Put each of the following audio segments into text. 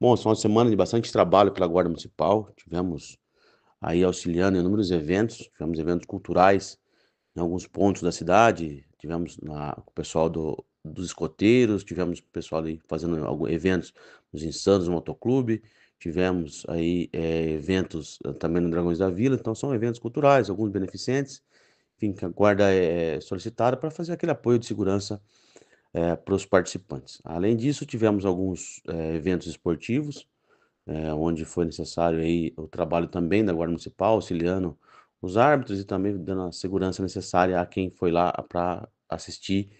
Bom, foi uma semana de bastante trabalho pela Guarda Municipal, tivemos aí auxiliando em inúmeros eventos, tivemos eventos culturais em alguns pontos da cidade, tivemos na, o pessoal do, dos escoteiros, tivemos o pessoal aí fazendo alguns eventos nos Insanos, no Motoclube, tivemos aí é, eventos eh, também no Dragões da Vila, então são eventos culturais, alguns beneficentes, enfim, que a Guarda é eh, solicitada para fazer aquele apoio de segurança é, para os participantes. Além disso, tivemos alguns é, eventos esportivos, é, onde foi necessário aí o trabalho também da Guarda Municipal, auxiliando os árbitros e também dando a segurança necessária a quem foi lá para assistir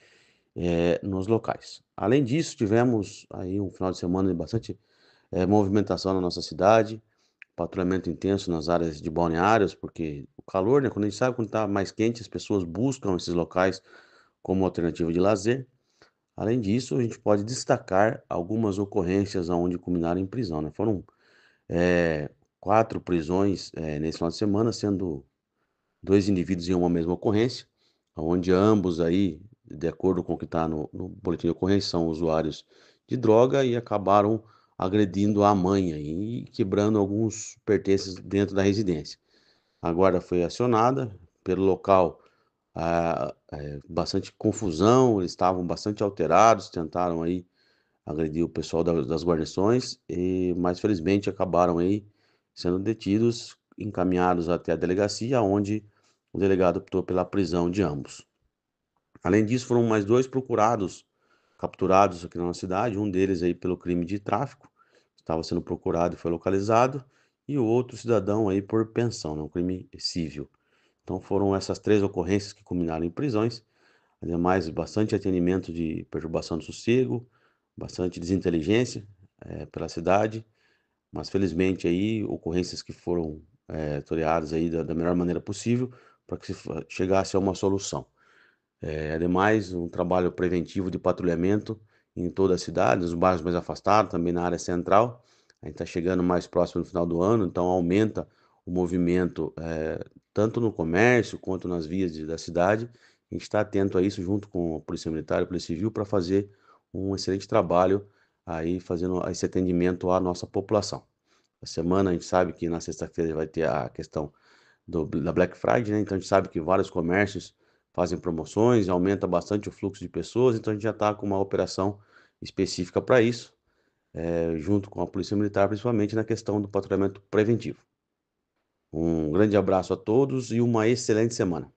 é, nos locais. Além disso, tivemos aí um final de semana de bastante é, movimentação na nossa cidade, patrulhamento intenso nas áreas de balneários, porque o calor, né, quando a gente sabe quando está mais quente, as pessoas buscam esses locais como alternativa de lazer. Além disso, a gente pode destacar algumas ocorrências onde culminaram em prisão. Né? Foram é, quatro prisões é, nesse final de semana, sendo dois indivíduos em uma mesma ocorrência, onde ambos aí, de acordo com o que está no, no, boletim de ocorrência, são usuários de droga e acabaram agredindo a mãe aí, e quebrando alguns pertences dentro da residência. A guarda foi acionada pelo local ah, é, bastante confusão, eles estavam bastante alterados, tentaram aí agredir o pessoal da, das guarnições, e, mas felizmente acabaram aí sendo detidos, encaminhados até a delegacia, onde o delegado optou pela prisão de ambos. Além disso, foram mais dois procurados capturados aqui na nossa cidade, um deles aí pelo crime de tráfico, estava sendo procurado e foi localizado, e o outro cidadão aí por pensão, né, um crime civil. Então foram essas três ocorrências que culminaram em prisões, ademais é bastante atendimento de perturbação do sossego, bastante desinteligência é, pela cidade, mas felizmente aí ocorrências que foram é, toreadas aí da, da melhor maneira possível para que se chegasse a uma solução. É, ademais, um trabalho preventivo de patrulhamento em toda a cidade, nos bairros mais afastados, também na área central. A gente está chegando mais próximo no final do ano, então aumenta o movimento é, tanto no comércio quanto nas vias de, da cidade. A gente está atento a isso junto com a Polícia Militar e a Polícia Civil para fazer um excelente trabalho aí fazendo esse atendimento à nossa população. A semana a gente sabe que na sexta-feira vai ter a questão do, da Black Friday, né? então a gente sabe que vários comércios fazem promoções, aumenta bastante o fluxo de pessoas, então a gente já está com uma operação específica para isso, é, junto com a Polícia Militar, principalmente na questão do patrulhamento preventivo. Um grande abraço a todos e uma excelente semana.